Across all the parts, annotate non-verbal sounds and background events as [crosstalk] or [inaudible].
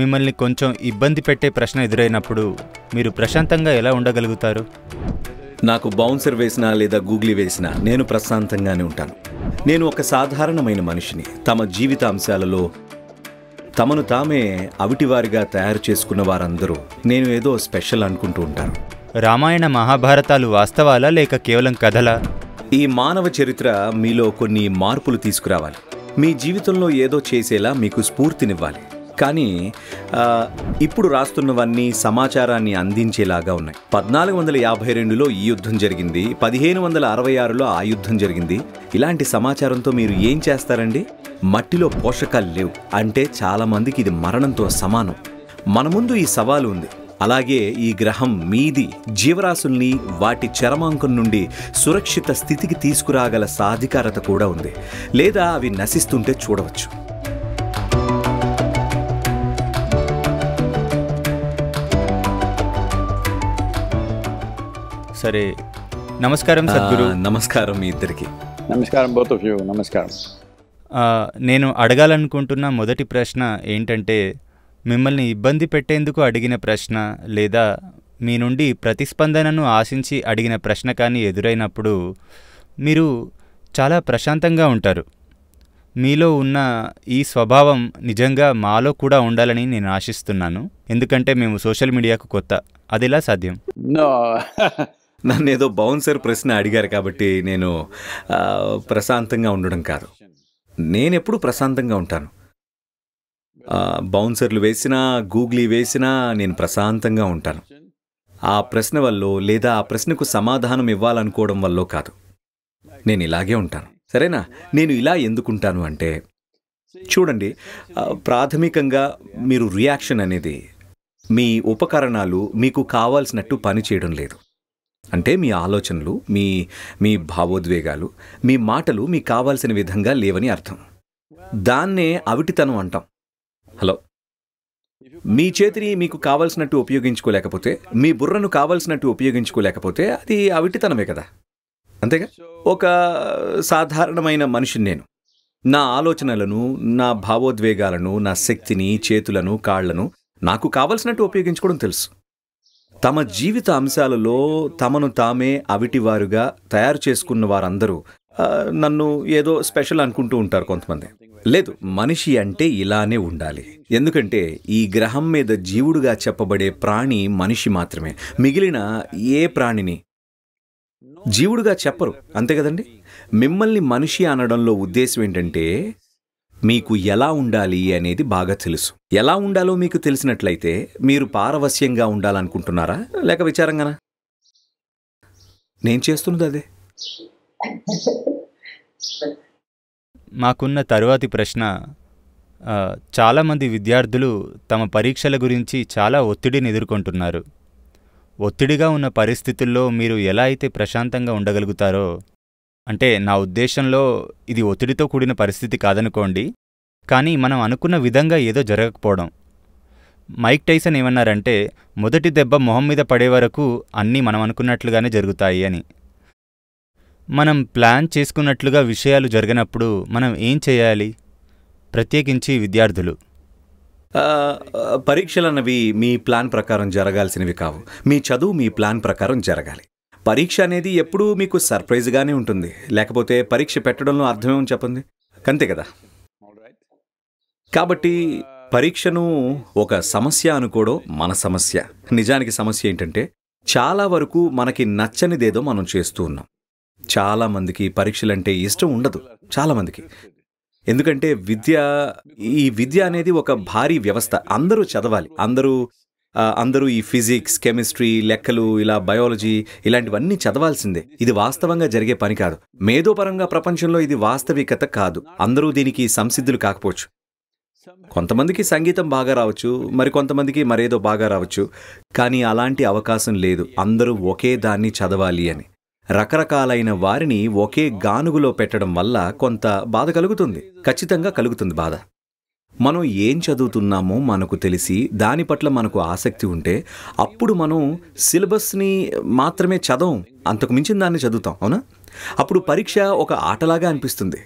మిమ్మల్ని కొంచెం ఇబ్బంది పెట్టే ప్రశ్న ఎదురైనప్పుడు మీరు ప్రశాంతంగా ఎలా ఉండగలుగుతారు నాకు బౌన్సర్ వేసినా లేదా గూగ్లీ వేసినా నేను ప్రశాంతంగానే ఉంటాను నేను ఒక సాధారణమైన మనిషిని తమ జీవిత అంశాలలో తమను తామే అవిటివారిగా తయారు చేసుకున్న వారందరూ నేను ఏదో స్పెషల్ అనుకుంటూ ఉంటాను రామాయణ మహాభారతాలు వాస్తవాలా లేక కేవలం కథలా ఈ మానవ చరిత్ర మీలో కొన్ని మార్పులు తీసుకురావాలి మీ జీవితంలో ఏదో చేసేలా మీకు స్ఫూర్తినివ్వాలి కానీ ఇప్పుడు రాస్తున్నవన్నీ సమాచారాన్ని అందించేలాగా ఉన్నాయి పద్నాలుగు వందల యాభై రెండులో ఈ యుద్ధం జరిగింది పదిహేను వందల అరవై ఆరులో ఆ యుద్ధం జరిగింది ఇలాంటి సమాచారంతో మీరు ఏం చేస్తారండి మట్టిలో పోషకాలు లేవు అంటే చాలామందికి ఇది మరణంతో సమానం మన ముందు ఈ సవాలు ఉంది అలాగే ఈ గ్రహం మీది జీవరాశుల్ని వాటి చరమాంకం నుండి సురక్షిత స్థితికి తీసుకురాగల సాధికారత కూడా ఉంది లేదా అవి నశిస్తుంటే చూడవచ్చు సరే నమస్కారం సద్గురు నమస్కారం మీ ఇద్దరికి నమస్కారం బోత్ ఆఫ్ యూ నమస్కారం నేను అడగాలనుకుంటున్న మొదటి ప్రశ్న ఏంటంటే మిమ్మల్ని ఇబ్బంది పెట్టేందుకు అడిగిన ప్రశ్న లేదా మీ నుండి ప్రతిస్పందనను ఆశించి అడిగిన ప్రశ్న కానీ ఎదురైనప్పుడు మీరు చాలా ప్రశాంతంగా ఉంటారు మీలో ఉన్న ఈ స్వభావం నిజంగా మాలో కూడా ఉండాలని నేను ఆశిస్తున్నాను ఎందుకంటే మేము సోషల్ మీడియాకు కొత్త అదిలా సాధ్యం [laughs] నన్ను ఏదో బౌన్సర్ ప్రశ్న అడిగారు కాబట్టి నేను ప్రశాంతంగా ఉండడం కాదు నేనెప్పుడు ప్రశాంతంగా ఉంటాను బౌన్సర్లు వేసినా గూగ్లీ వేసినా నేను ప్రశాంతంగా ఉంటాను ఆ ప్రశ్న వల్ల లేదా ఆ ప్రశ్నకు సమాధానం ఇవ్వాలనుకోవడం వల్ల కాదు నేను ఇలాగే ఉంటాను సరేనా నేను ఇలా ఎందుకుంటాను అంటే చూడండి ప్రాథమికంగా మీరు రియాక్షన్ అనేది మీ ఉపకరణాలు మీకు కావాల్సినట్టు పనిచేయడం లేదు అంటే మీ ఆలోచనలు మీ మీ భావోద్వేగాలు మీ మాటలు మీకు కావాల్సిన విధంగా లేవని అర్థం దాన్నే అవిటితనం అంటాం హలో మీ చేతిని మీకు కావలసినట్టు ఉపయోగించుకోలేకపోతే మీ బుర్రను కావలసినట్టు ఉపయోగించుకోలేకపోతే అది అవిటితనమే కదా అంతేగా ఒక సాధారణమైన మనిషిని నేను నా ఆలోచనలను నా భావోద్వేగాలను నా శక్తిని చేతులను కాళ్లను నాకు కావలసినట్టు ఉపయోగించుకోవడం తెలుసు తమ జీవిత అంశాలలో తమను తామే అవిటివారుగా తయారు చేసుకున్న వారందరూ నన్ను ఏదో స్పెషల్ అనుకుంటూ ఉంటారు కొంతమంది లేదు మనిషి అంటే ఇలానే ఉండాలి ఎందుకంటే ఈ గ్రహం మీద జీవుడుగా చెప్పబడే ప్రాణి మనిషి మాత్రమే మిగిలిన ఏ ప్రాణిని జీవుడుగా చెప్పరు అంతే కదండి మిమ్మల్ని మనిషి అనడంలో ఉద్దేశం ఏంటంటే మీకు ఎలా ఉండాలి అనేది బాగా తెలుసు ఎలా ఉండాలో మీకు తెలిసినట్లయితే మీరు పారవస్యంగా ఉండాలనుకుంటున్నారా లేక విచారంగానా నేను చేస్తున్నది అదే మాకున్న తరువాతి ప్రశ్న చాలామంది విద్యార్థులు తమ పరీక్షల గురించి చాలా ఒత్తిడిని ఎదుర్కొంటున్నారు ఒత్తిడిగా ఉన్న పరిస్థితుల్లో మీరు ఎలా అయితే ప్రశాంతంగా ఉండగలుగుతారో అంటే నా ఉద్దేశంలో ఇది ఒత్తిడితో కూడిన పరిస్థితి కాదనుకోండి కానీ మనం అనుకున్న విధంగా ఏదో జరగకపోవడం మైక్ టైసన్ ఏమన్నారంటే మొదటి దెబ్బ మొహం మీద పడే వరకు అన్నీ మనం అనుకున్నట్లుగానే జరుగుతాయి అని మనం ప్లాన్ చేసుకున్నట్లుగా విషయాలు జరిగినప్పుడు మనం ఏం చేయాలి ప్రత్యేకించి విద్యార్థులు పరీక్షలు అన్నవి మీ ప్లాన్ ప్రకారం జరగాల్సినవి కావు మీ చదువు మీ ప్లాన్ ప్రకారం జరగాలి పరీక్ష అనేది ఎప్పుడూ మీకు సర్ప్రైజ్గానే ఉంటుంది లేకపోతే పరీక్ష పెట్టడంలో అర్థమే ఉంది చెప్పండి అంతే కదా కాబట్టి పరీక్షను ఒక సమస్య అనుకోవడం మన సమస్య నిజానికి సమస్య ఏంటంటే చాలా వరకు మనకి నచ్చనిదేదో మనం చేస్తూ ఉన్నాం చాలామందికి పరీక్షలంటే ఇష్టం ఉండదు చాలామందికి ఎందుకంటే విద్య ఈ విద్య అనేది ఒక భారీ వ్యవస్థ అందరూ చదవాలి అందరూ అందరూ ఈ ఫిజిక్స్ కెమిస్ట్రీ లెక్కలు ఇలా బయాలజీ ఇలాంటివన్నీ చదవాల్సిందే ఇది వాస్తవంగా జరిగే పని కాదు మేధోపరంగా ప్రపంచంలో ఇది వాస్తవికత కాదు అందరూ దీనికి సంసిద్ధులు కాకపోవచ్చు కొంతమందికి సంగీతం బాగా రావచ్చు మరి కొంతమందికి మరేదో బాగా రావచ్చు కానీ అలాంటి అవకాశం లేదు అందరూ ఒకే దాన్ని చదవాలి అని రకరకాలైన వారిని ఒకే గానుగులో పెట్టడం వల్ల కొంత బాధ కలుగుతుంది ఖచ్చితంగా కలుగుతుంది బాధ మనం ఏం చదువుతున్నామో మనకు తెలిసి దాని పట్ల మనకు ఆసక్తి ఉంటే అప్పుడు మనం సిలబస్ని మాత్రమే చదవం అంతకు మించిన దాన్ని చదువుతాం అవునా అప్పుడు పరీక్ష ఒక ఆటలాగా అనిపిస్తుంది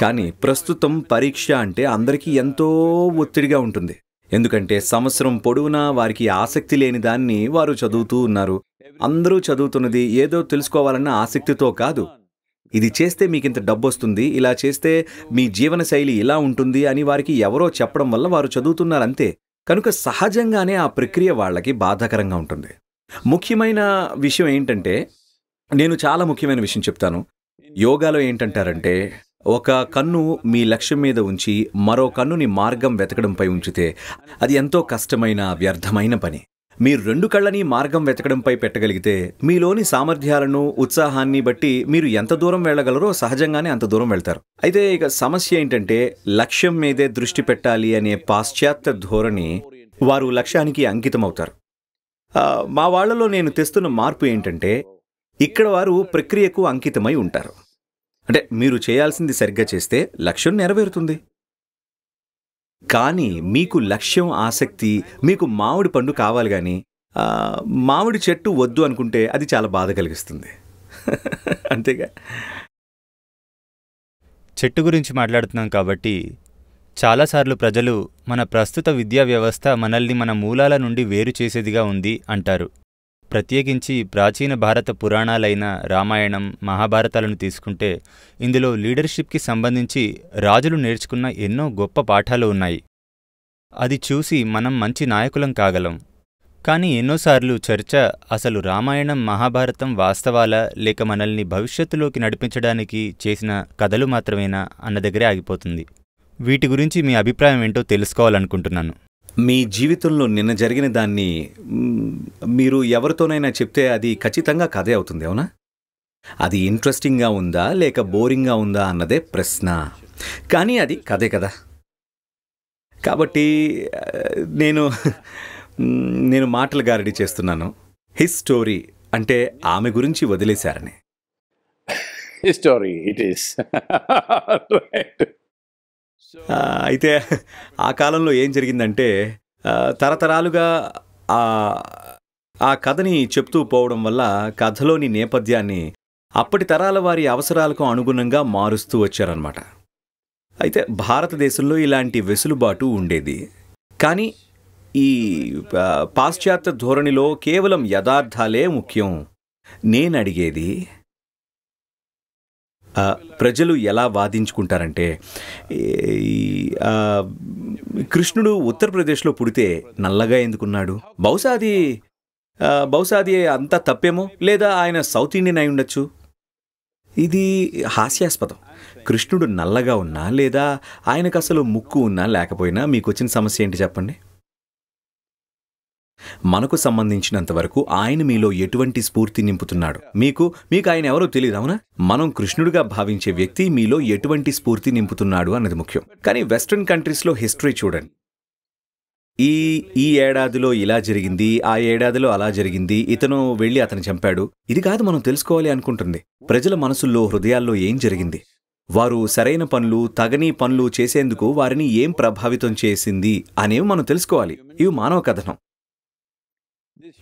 కానీ ప్రస్తుతం పరీక్ష అంటే అందరికీ ఎంతో ఒత్తిడిగా ఉంటుంది ఎందుకంటే సంవత్సరం పొడవునా వారికి ఆసక్తి లేని దాన్ని వారు చదువుతూ ఉన్నారు అందరూ చదువుతున్నది ఏదో తెలుసుకోవాలన్న ఆసక్తితో కాదు ఇది చేస్తే మీకు ఇంత డబ్బు వస్తుంది ఇలా చేస్తే మీ జీవన శైలి ఇలా ఉంటుంది అని వారికి ఎవరో చెప్పడం వల్ల వారు చదువుతున్నారంతే కనుక సహజంగానే ఆ ప్రక్రియ వాళ్ళకి బాధాకరంగా ఉంటుంది ముఖ్యమైన విషయం ఏంటంటే నేను చాలా ముఖ్యమైన విషయం చెప్తాను యోగాలో ఏంటంటారంటే ఒక కన్ను మీ లక్ష్యం మీద ఉంచి మరో కన్నుని మార్గం వెతకడంపై ఉంచితే అది ఎంతో కష్టమైన వ్యర్థమైన పని మీరు రెండు కళ్ళని మార్గం వెతకడంపై పెట్టగలిగితే మీలోని సామర్థ్యాలను ఉత్సాహాన్ని బట్టి మీరు ఎంత దూరం వెళ్ళగలరో సహజంగానే అంత దూరం వెళ్తారు అయితే ఇక సమస్య ఏంటంటే లక్ష్యం మీదే దృష్టి పెట్టాలి అనే పాశ్చాత్య ధోరణి వారు లక్ష్యానికి అంకితమవుతారు మా వాళ్లలో నేను తెస్తున్న మార్పు ఏంటంటే ఇక్కడ వారు ప్రక్రియకు అంకితమై ఉంటారు అంటే మీరు చేయాల్సింది సరిగ్గా చేస్తే లక్ష్యం నెరవేరుతుంది కానీ మీకు లక్ష్యం ఆసక్తి మీకు మామిడి పండు కావాలి కానీ మామిడి చెట్టు వద్దు అనుకుంటే అది చాలా బాధ కలిగిస్తుంది [laughs] అంతేగా చెట్టు గురించి మాట్లాడుతున్నాం కాబట్టి చాలాసార్లు ప్రజలు మన ప్రస్తుత విద్యా వ్యవస్థ మనల్ని మన మూలాల నుండి వేరు చేసేదిగా ఉంది అంటారు ప్రత్యేకించి ప్రాచీన భారత పురాణాలైన రామాయణం మహాభారతాలను తీసుకుంటే ఇందులో లీడర్షిప్కి సంబంధించి రాజులు నేర్చుకున్న ఎన్నో గొప్ప పాఠాలు ఉన్నాయి అది చూసి మనం మంచి నాయకులం కాగలం కానీ ఎన్నోసార్లు చర్చ అసలు రామాయణం మహాభారతం వాస్తవాల లేక మనల్ని భవిష్యత్తులోకి నడిపించడానికి చేసిన కథలు మాత్రమేనా అన్న దగ్గరే ఆగిపోతుంది వీటి గురించి మీ అభిప్రాయం ఏంటో తెలుసుకోవాలనుకుంటున్నాను మీ జీవితంలో నిన్న జరిగిన దాన్ని మీరు ఎవరితోనైనా చెప్తే అది ఖచ్చితంగా కథే అవుతుంది అవునా అది ఇంట్రెస్టింగ్గా ఉందా లేక బోరింగ్గా ఉందా అన్నదే ప్రశ్న కానీ అది కథే కదా కాబట్టి నేను నేను మాటలు గారడి చేస్తున్నాను హిస్ స్టోరీ అంటే ఆమె గురించి వదిలేశారని హిస్టోరీ ఇట్ ఈస్ అయితే ఆ కాలంలో ఏం జరిగిందంటే తరతరాలుగా ఆ కథని చెప్తూ పోవడం వల్ల కథలోని నేపథ్యాన్ని అప్పటి తరాల వారి అవసరాలకు అనుగుణంగా మారుస్తూ వచ్చారనమాట అయితే భారతదేశంలో ఇలాంటి వెసులుబాటు ఉండేది కానీ ఈ పాశ్చాత్య ధోరణిలో కేవలం యథార్థాలే ముఖ్యం నేనడిగేది ప్రజలు ఎలా వాదించుకుంటారంటే కృష్ణుడు ఉత్తరప్రదేశ్లో పుడితే నల్లగా ఎందుకున్నాడు బహుశా అది బహుశా అది అంతా తప్పేమో లేదా ఆయన సౌత్ ఇండియన్ అయి ఉండొచ్చు ఇది హాస్యాస్పదం కృష్ణుడు నల్లగా ఉన్నా లేదా ఆయనకు అసలు ముక్కు ఉన్నా లేకపోయినా మీకు వచ్చిన సమస్య ఏంటి చెప్పండి మనకు సంబంధించినంత వరకు ఆయన మీలో ఎటువంటి స్ఫూర్తి నింపుతున్నాడు మీకు మీకు ఆయన ఎవరో తెలియదు అవునా మనం కృష్ణుడిగా భావించే వ్యక్తి మీలో ఎటువంటి స్ఫూర్తి నింపుతున్నాడు అన్నది ముఖ్యం కానీ వెస్ట్రన్ కంట్రీస్లో హిస్టరీ చూడండి ఈ ఈ ఏడాదిలో ఇలా జరిగింది ఆ ఏడాదిలో అలా జరిగింది ఇతను వెళ్ళి అతను చంపాడు ఇది కాదు మనం తెలుసుకోవాలి అనుకుంటుంది ప్రజల మనసుల్లో హృదయాల్లో ఏం జరిగింది వారు సరైన పనులు తగని పనులు చేసేందుకు వారిని ఏం ప్రభావితం చేసింది అనేవి మనం తెలుసుకోవాలి ఇవి మానవ కథనం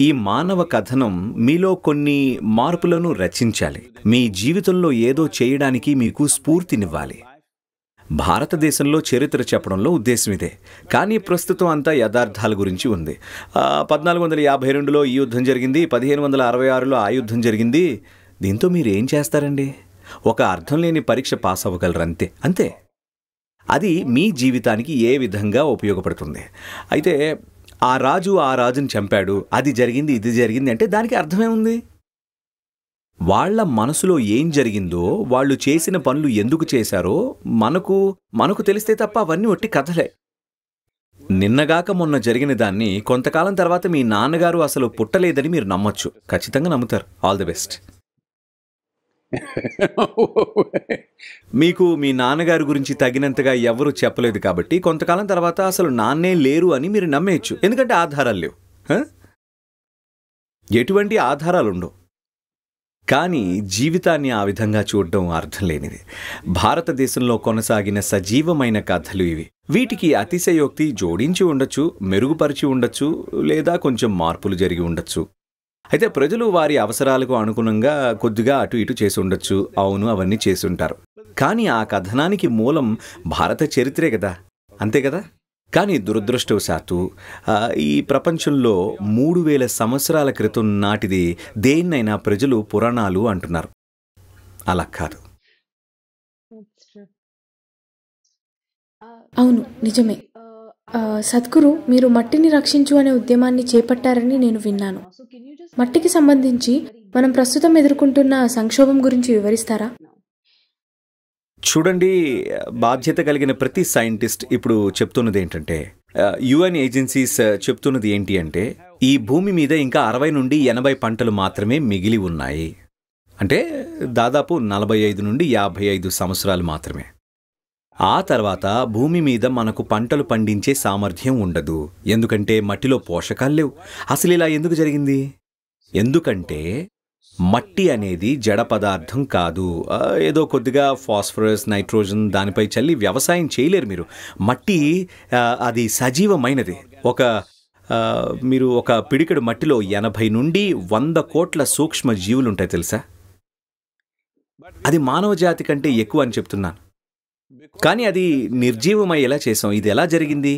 ఈ మానవ కథనం మీలో కొన్ని మార్పులను రచించాలి మీ జీవితంలో ఏదో చేయడానికి మీకు స్ఫూర్తినివ్వాలి భారతదేశంలో చరిత్ర చెప్పడంలో ఉద్దేశం ఇదే కానీ ప్రస్తుతం అంతా యథార్థాల గురించి ఉంది పద్నాలుగు వందల యాభై రెండులో ఈ యుద్ధం జరిగింది పదిహేను వందల అరవై ఆరులో ఆ యుద్ధం జరిగింది దీంతో మీరు ఏం చేస్తారండి ఒక అర్థం లేని పరీక్ష పాస్ అవ్వగలరు అంతే అంతే అది మీ జీవితానికి ఏ విధంగా ఉపయోగపడుతుంది అయితే ఆ రాజు ఆ రాజుని చంపాడు అది జరిగింది ఇది జరిగింది అంటే దానికి అర్థమేముంది వాళ్ల మనసులో ఏం జరిగిందో వాళ్ళు చేసిన పనులు ఎందుకు చేశారో మనకు మనకు తెలిస్తే తప్ప అవన్నీ ఒట్టి కథలే నిన్నగాక మొన్న జరిగిన దాన్ని కొంతకాలం తర్వాత మీ నాన్నగారు అసలు పుట్టలేదని మీరు నమ్మొచ్చు ఖచ్చితంగా నమ్ముతారు ఆల్ ది బెస్ట్ మీకు మీ నాన్నగారి గురించి తగినంతగా ఎవరు చెప్పలేదు కాబట్టి కొంతకాలం తర్వాత అసలు నాన్నే లేరు అని మీరు నమ్మేయచ్చు ఎందుకంటే ఆధారాలు లేవు ఎటువంటి ఆధారాలుండవు కానీ జీవితాన్ని ఆ విధంగా చూడడం అర్థం లేనిది భారతదేశంలో కొనసాగిన సజీవమైన కథలు ఇవి వీటికి అతిశయోక్తి జోడించి ఉండొచ్చు మెరుగుపరిచి ఉండొచ్చు లేదా కొంచెం మార్పులు జరిగి ఉండొచ్చు అయితే ప్రజలు వారి అవసరాలకు అనుగుణంగా కొద్దిగా అటు ఇటు చేసి ఉండొచ్చు అవును అవన్నీ చేసి ఉంటారు కానీ ఆ కథనానికి మూలం భారత చరిత్రే కదా అంతే కదా కానీ దురదృష్టవశాత్తు ఈ ప్రపంచంలో మూడు వేల సంవత్సరాల క్రితం నాటిది దేన్నైనా ప్రజలు పురాణాలు అంటున్నారు అలా కాదు అవును నిజమే సద్గురు మీరు మట్టిని రక్షించు అనే ఉద్యమాన్ని చేపట్టారని నేను విన్నాను మట్టికి సంబంధించి మనం ప్రస్తుతం ఎదుర్కొంటున్న సంక్షోభం గురించి వివరిస్తారా చూడండి బాధ్యత కలిగిన ప్రతి సైంటిస్ట్ ఇప్పుడు చెప్తున్నది ఏంటంటే యుఎన్ ఏజెన్సీస్ చెప్తున్నది ఏంటి అంటే ఈ భూమి మీద ఇంకా అరవై నుండి ఎనభై పంటలు మాత్రమే మిగిలి ఉన్నాయి అంటే దాదాపు నలభై ఐదు నుండి యాభై ఐదు సంవత్సరాలు మాత్రమే ఆ తర్వాత భూమి మీద మనకు పంటలు పండించే సామర్థ్యం ఉండదు ఎందుకంటే మట్టిలో పోషకాలు లేవు అసలు ఇలా ఎందుకు జరిగింది ఎందుకంటే మట్టి అనేది జడ పదార్థం కాదు ఏదో కొద్దిగా ఫాస్ఫరస్ నైట్రోజన్ దానిపై చల్లి వ్యవసాయం చేయలేరు మీరు మట్టి అది సజీవమైనది ఒక మీరు ఒక పిడికెడు మట్టిలో ఎనభై నుండి వంద కోట్ల సూక్ష్మ జీవులు ఉంటాయి తెలుసా అది మానవ జాతి కంటే ఎక్కువ అని చెప్తున్నాను కానీ అది నిర్జీవమయ్యేలా చేశాం ఇది ఎలా జరిగింది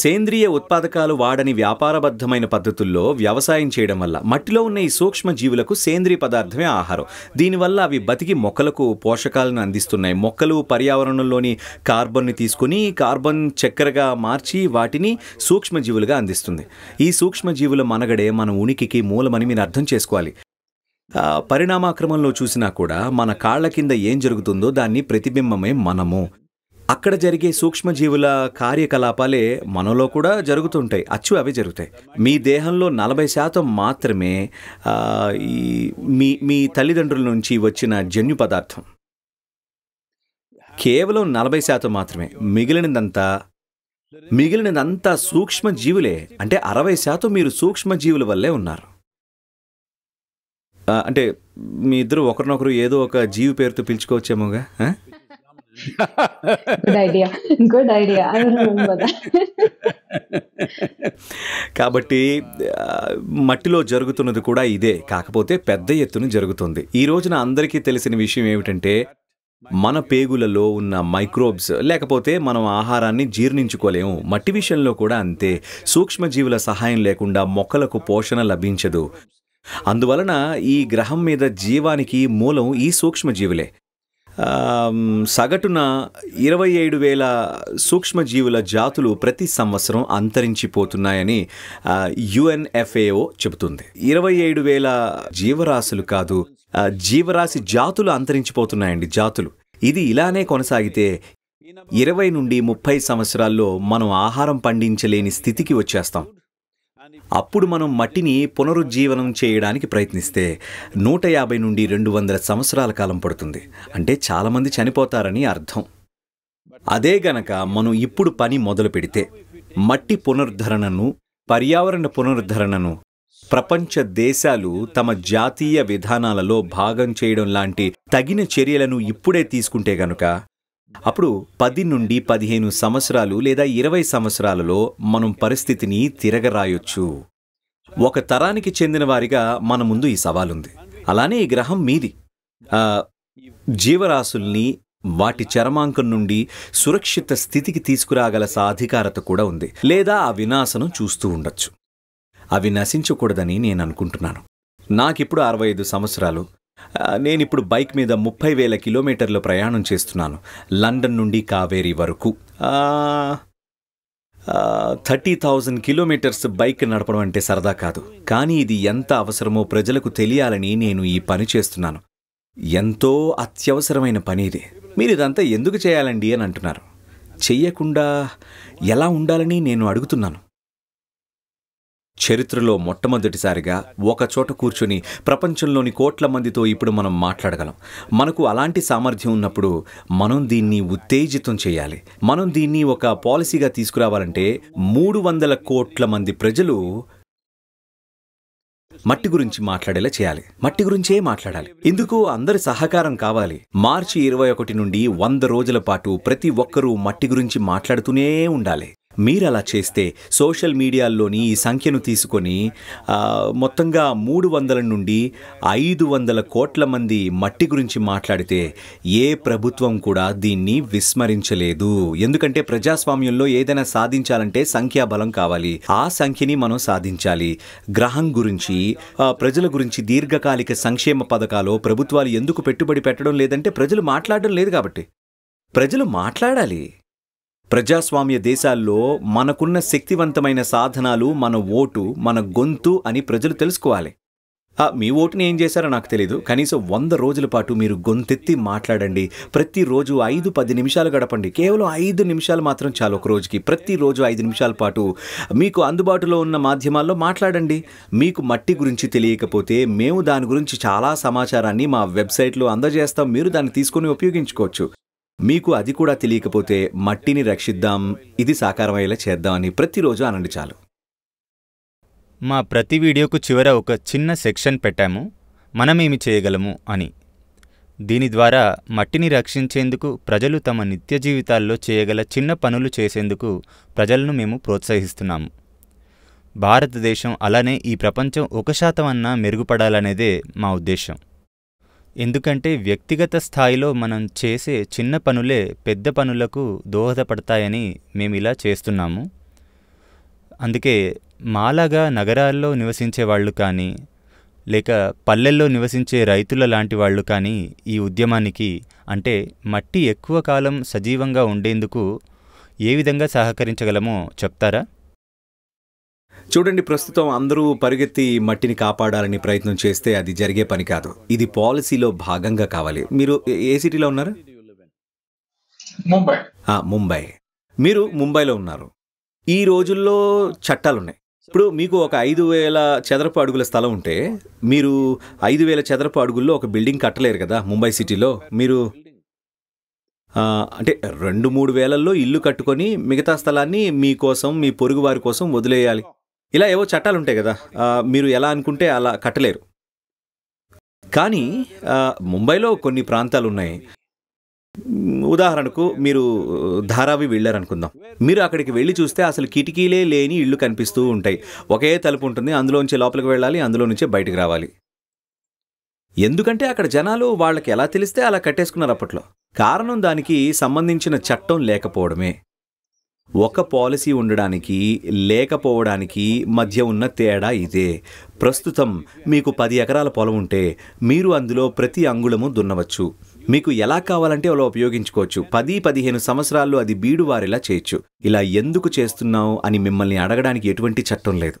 సేంద్రియ ఉత్పాదకాలు వాడని వ్యాపారబద్ధమైన పద్ధతుల్లో వ్యవసాయం చేయడం వల్ల మట్టిలో ఉన్న ఈ సూక్ష్మ జీవులకు సేంద్రియ పదార్థమే ఆహారం దీనివల్ల అవి బతికి మొక్కలకు పోషకాలను అందిస్తున్నాయి మొక్కలు పర్యావరణంలోని కార్బన్ని తీసుకుని కార్బన్ చక్కెరగా మార్చి వాటిని సూక్ష్మజీవులుగా అందిస్తుంది ఈ సూక్ష్మజీవుల మనగడే మన ఉనికికి మూలమని మీరు అర్థం చేసుకోవాలి పరిణామాక్రమంలో చూసినా కూడా మన కాళ్ల కింద ఏం జరుగుతుందో దాన్ని ప్రతిబింబమే మనము అక్కడ జరిగే సూక్ష్మజీవుల కార్యకలాపాలే మనలో కూడా జరుగుతుంటాయి అచ్చు అవి జరుగుతాయి మీ దేహంలో నలభై శాతం మాత్రమే ఈ మీ మీ తల్లిదండ్రుల నుంచి వచ్చిన జన్యు పదార్థం కేవలం నలభై శాతం మాత్రమే మిగిలినదంతా మిగిలినదంతా సూక్ష్మజీవులే అంటే అరవై శాతం మీరు సూక్ష్మజీవుల వల్లే ఉన్నారు అంటే మీ ఇద్దరు ఒకరినొకరు ఏదో ఒక జీవి పేరుతో పిలుచుకోవచ్చేమోగా కాబట్టి మట్టిలో జరుగుతున్నది కూడా ఇదే కాకపోతే పెద్ద ఎత్తున జరుగుతుంది ఈ రోజున అందరికీ తెలిసిన విషయం ఏమిటంటే మన పేగులలో ఉన్న మైక్రోబ్స్ లేకపోతే మనం ఆహారాన్ని జీర్ణించుకోలేము మట్టి విషయంలో కూడా అంతే సూక్ష్మజీవుల సహాయం లేకుండా మొక్కలకు పోషణ లభించదు అందువలన ఈ గ్రహం మీద జీవానికి మూలం ఈ సూక్ష్మజీవులే సగటున ఇరవై ఏడు వేల సూక్ష్మజీవుల జాతులు ప్రతి సంవత్సరం అంతరించిపోతున్నాయని యుఎన్ఎఫ్ఏఓ చెబుతుంది ఇరవై ఏడు వేల జీవరాశులు కాదు జీవరాశి జాతులు అంతరించిపోతున్నాయండి జాతులు ఇది ఇలానే కొనసాగితే ఇరవై నుండి ముప్పై సంవత్సరాల్లో మనం ఆహారం పండించలేని స్థితికి వచ్చేస్తాం అప్పుడు మనం మట్టిని పునరుజ్జీవనం చేయడానికి ప్రయత్నిస్తే నూట యాభై నుండి రెండు వందల సంవత్సరాల కాలం పడుతుంది అంటే చాలామంది చనిపోతారని అర్థం అదే గనక మనం ఇప్పుడు పని మొదలు పెడితే మట్టి పునరుద్ధరణను పర్యావరణ పునరుద్ధరణను ప్రపంచ దేశాలు తమ జాతీయ విధానాలలో భాగం చేయడం లాంటి తగిన చర్యలను ఇప్పుడే తీసుకుంటే గనుక అప్పుడు పది నుండి పదిహేను సంవత్సరాలు లేదా ఇరవై సంవత్సరాలలో మనం పరిస్థితిని తిరగరాయొచ్చు ఒక తరానికి చెందిన వారిగా మన ముందు ఈ సవాలుంది అలానే ఈ గ్రహం మీది జీవరాశుల్ని వాటి చరమాంకం నుండి సురక్షిత స్థితికి తీసుకురాగల సాధికారత కూడా ఉంది లేదా ఆ వినాశనం చూస్తూ ఉండొచ్చు అవి నశించకూడదని నేను అనుకుంటున్నాను నాకిప్పుడు అరవై ఐదు సంవత్సరాలు నేను ఇప్పుడు బైక్ మీద ముప్పై వేల కిలోమీటర్లు ప్రయాణం చేస్తున్నాను లండన్ నుండి కావేరీ వరకు థర్టీ థౌజండ్ కిలోమీటర్స్ బైక్ నడపడం అంటే సరదా కాదు కానీ ఇది ఎంత అవసరమో ప్రజలకు తెలియాలని నేను ఈ పని చేస్తున్నాను ఎంతో అత్యవసరమైన పని ఇది మీరు ఇదంతా ఎందుకు చేయాలండి అని అంటున్నారు చెయ్యకుండా ఎలా ఉండాలని నేను అడుగుతున్నాను చరిత్రలో మొట్టమొదటిసారిగా ఒకచోట కూర్చుని ప్రపంచంలోని కోట్ల మందితో ఇప్పుడు మనం మాట్లాడగలం మనకు అలాంటి సామర్థ్యం ఉన్నప్పుడు మనం దీన్ని ఉత్తేజితం చేయాలి మనం దీన్ని ఒక పాలసీగా తీసుకురావాలంటే మూడు వందల కోట్ల మంది ప్రజలు మట్టి గురించి మాట్లాడేలా చేయాలి మట్టి గురించే మాట్లాడాలి ఇందుకు అందరి సహకారం కావాలి మార్చి ఇరవై ఒకటి నుండి వంద రోజుల పాటు ప్రతి ఒక్కరూ మట్టి గురించి మాట్లాడుతూనే ఉండాలి మీరు అలా చేస్తే సోషల్ మీడియాల్లోని ఈ సంఖ్యను తీసుకొని మొత్తంగా మూడు వందల నుండి ఐదు వందల కోట్ల మంది మట్టి గురించి మాట్లాడితే ఏ ప్రభుత్వం కూడా దీన్ని విస్మరించలేదు ఎందుకంటే ప్రజాస్వామ్యంలో ఏదైనా సాధించాలంటే సంఖ్యాబలం కావాలి ఆ సంఖ్యని మనం సాధించాలి గ్రహం గురించి ప్రజల గురించి దీర్ఘకాలిక సంక్షేమ పథకాలు ప్రభుత్వాలు ఎందుకు పెట్టుబడి పెట్టడం లేదంటే ప్రజలు మాట్లాడడం లేదు కాబట్టి ప్రజలు మాట్లాడాలి ప్రజాస్వామ్య దేశాల్లో మనకున్న శక్తివంతమైన సాధనాలు మన ఓటు మన గొంతు అని ప్రజలు తెలుసుకోవాలి మీ ఓటుని ఏం చేశారో నాకు తెలీదు కనీసం వంద రోజుల పాటు మీరు గొంతెత్తి మాట్లాడండి ప్రతిరోజు ఐదు పది నిమిషాలు గడపండి కేవలం ఐదు నిమిషాలు మాత్రం చాలు ఒక రోజుకి ప్రతిరోజు ఐదు నిమిషాల పాటు మీకు అందుబాటులో ఉన్న మాధ్యమాల్లో మాట్లాడండి మీకు మట్టి గురించి తెలియకపోతే మేము దాని గురించి చాలా సమాచారాన్ని మా వెబ్సైట్లో అందజేస్తాం మీరు దాన్ని తీసుకొని ఉపయోగించుకోవచ్చు మీకు అది కూడా తెలియకపోతే మట్టిని రక్షిద్దాం ఇది సాకారమయ్యేలా చేద్దామని ప్రతిరోజు అనండి చాలు మా ప్రతి వీడియోకు చివర ఒక చిన్న సెక్షన్ పెట్టాము మనమేమి చేయగలము అని దీని ద్వారా మట్టిని రక్షించేందుకు ప్రజలు తమ నిత్య జీవితాల్లో చేయగల చిన్న పనులు చేసేందుకు ప్రజలను మేము ప్రోత్సహిస్తున్నాము భారతదేశం అలానే ఈ ప్రపంచం ఒక శాతం అన్నా మెరుగుపడాలనేదే మా ఉద్దేశం ఎందుకంటే వ్యక్తిగత స్థాయిలో మనం చేసే చిన్న పనులే పెద్ద పనులకు దోహదపడతాయని మేము ఇలా చేస్తున్నాము అందుకే మాలాగా నగరాల్లో నివసించే వాళ్ళు కానీ లేక పల్లెల్లో నివసించే రైతుల లాంటి వాళ్ళు కానీ ఈ ఉద్యమానికి అంటే మట్టి ఎక్కువ కాలం సజీవంగా ఉండేందుకు ఏ విధంగా సహకరించగలమో చెప్తారా చూడండి ప్రస్తుతం అందరూ పరిగెత్తి మట్టిని కాపాడాలని ప్రయత్నం చేస్తే అది జరిగే పని కాదు ఇది పాలసీలో భాగంగా కావాలి మీరు ఏ సిటీలో ఉన్నారు ముంబై ముంబై మీరు ముంబైలో ఉన్నారు ఈ రోజుల్లో చట్టాలు ఉన్నాయి ఇప్పుడు మీకు ఒక ఐదు వేల చదరపు అడుగుల స్థలం ఉంటే మీరు ఐదు వేల చదరపు అడుగుల్లో ఒక బిల్డింగ్ కట్టలేరు కదా ముంబై సిటీలో మీరు అంటే రెండు మూడు వేలల్లో ఇల్లు కట్టుకొని మిగతా స్థలాన్ని మీకోసం మీ పొరుగు వారి కోసం వదిలేయాలి ఇలా ఏవో చట్టాలు ఉంటాయి కదా మీరు ఎలా అనుకుంటే అలా కట్టలేరు కానీ ముంబైలో కొన్ని ప్రాంతాలు ఉన్నాయి ఉదాహరణకు మీరు ధారావి వెళ్ళారనుకుందాం మీరు అక్కడికి వెళ్ళి చూస్తే అసలు కిటికీలే లేని ఇళ్ళు కనిపిస్తూ ఉంటాయి ఒకే తలుపు ఉంటుంది అందులోంచి లోపలికి వెళ్ళాలి అందులో నుంచే బయటకు రావాలి ఎందుకంటే అక్కడ జనాలు వాళ్ళకి ఎలా తెలిస్తే అలా కట్టేసుకున్నారు అప్పట్లో కారణం దానికి సంబంధించిన చట్టం లేకపోవడమే ఒక పాలసీ ఉండడానికి లేకపోవడానికి మధ్య ఉన్న తేడా ఇదే ప్రస్తుతం మీకు పది ఎకరాల పొలం ఉంటే మీరు అందులో ప్రతి అంగుళము దున్నవచ్చు మీకు ఎలా కావాలంటే అలా ఉపయోగించుకోవచ్చు పది పదిహేను సంవత్సరాల్లో అది బీడు చేయొచ్చు ఇలా ఎందుకు చేస్తున్నావు అని మిమ్మల్ని అడగడానికి ఎటువంటి చట్టం లేదు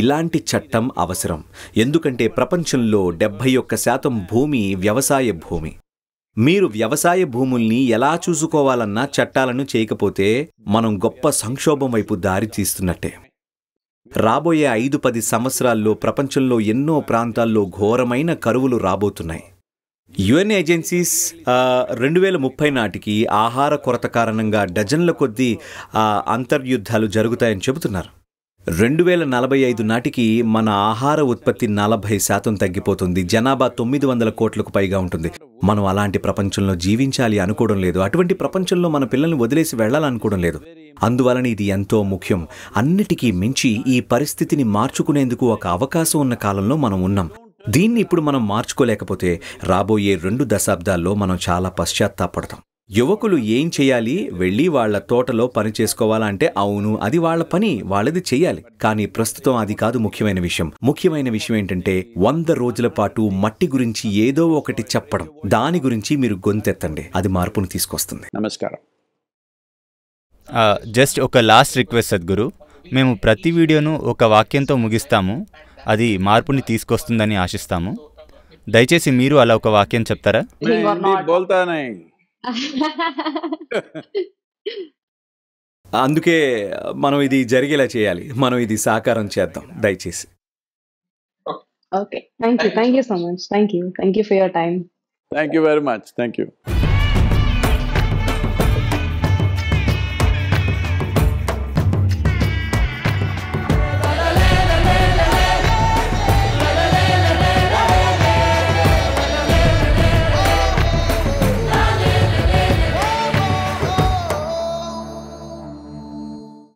ఇలాంటి చట్టం అవసరం ఎందుకంటే ప్రపంచంలో డెబ్భై ఒక్క శాతం భూమి వ్యవసాయ భూమి మీరు వ్యవసాయ భూముల్ని ఎలా చూసుకోవాలన్న చట్టాలను చేయకపోతే మనం గొప్ప సంక్షోభం వైపు దారి తీస్తున్నట్టే రాబోయే ఐదు పది సంవత్సరాల్లో ప్రపంచంలో ఎన్నో ప్రాంతాల్లో ఘోరమైన కరువులు రాబోతున్నాయి యుఎన్ ఏజెన్సీస్ రెండు వేల ముప్పై నాటికి ఆహార కొరత కారణంగా డజన్ల కొద్దీ అంతర్యుద్ధాలు జరుగుతాయని చెబుతున్నారు రెండు వేల నలభై ఐదు నాటికి మన ఆహార ఉత్పత్తి నలభై శాతం తగ్గిపోతుంది జనాభా తొమ్మిది వందల కోట్లకు పైగా ఉంటుంది మనం అలాంటి ప్రపంచంలో జీవించాలి అనుకోవడం లేదు అటువంటి ప్రపంచంలో మన పిల్లల్ని వదిలేసి వెళ్ళాలనుకోవడం లేదు అందువలన ఇది ఎంతో ముఖ్యం అన్నిటికీ మించి ఈ పరిస్థితిని మార్చుకునేందుకు ఒక అవకాశం ఉన్న కాలంలో మనం ఉన్నాం దీన్ని ఇప్పుడు మనం మార్చుకోలేకపోతే రాబోయే రెండు దశాబ్దాల్లో మనం చాలా పశ్చాత్తాపడతాం యువకులు ఏం చేయాలి వెళ్ళి వాళ్ల తోటలో పని చేసుకోవాలా అంటే అవును అది వాళ్ల పని వాళ్ళది చేయాలి కానీ ప్రస్తుతం అది కాదు ముఖ్యమైన విషయం ముఖ్యమైన విషయం ఏంటంటే వంద రోజుల పాటు మట్టి గురించి ఏదో ఒకటి చెప్పడం దాని గురించి మీరు గొంతెత్తండి అది మార్పును తీసుకొస్తుంది నమస్కారం జస్ట్ ఒక లాస్ట్ రిక్వెస్ట్ సద్గురు మేము ప్రతి వీడియోను ఒక వాక్యంతో ముగిస్తాము అది మార్పుని తీసుకొస్తుందని ఆశిస్తాము దయచేసి మీరు అలా ఒక వాక్యం చెప్తారా అందుకే మనం ఇది జరిగేలా చేయాలి మనం ఇది సాకారం చేద్దాం దయచేసి okay thank you thank you so much thank you thank you for your time thank you very much thank you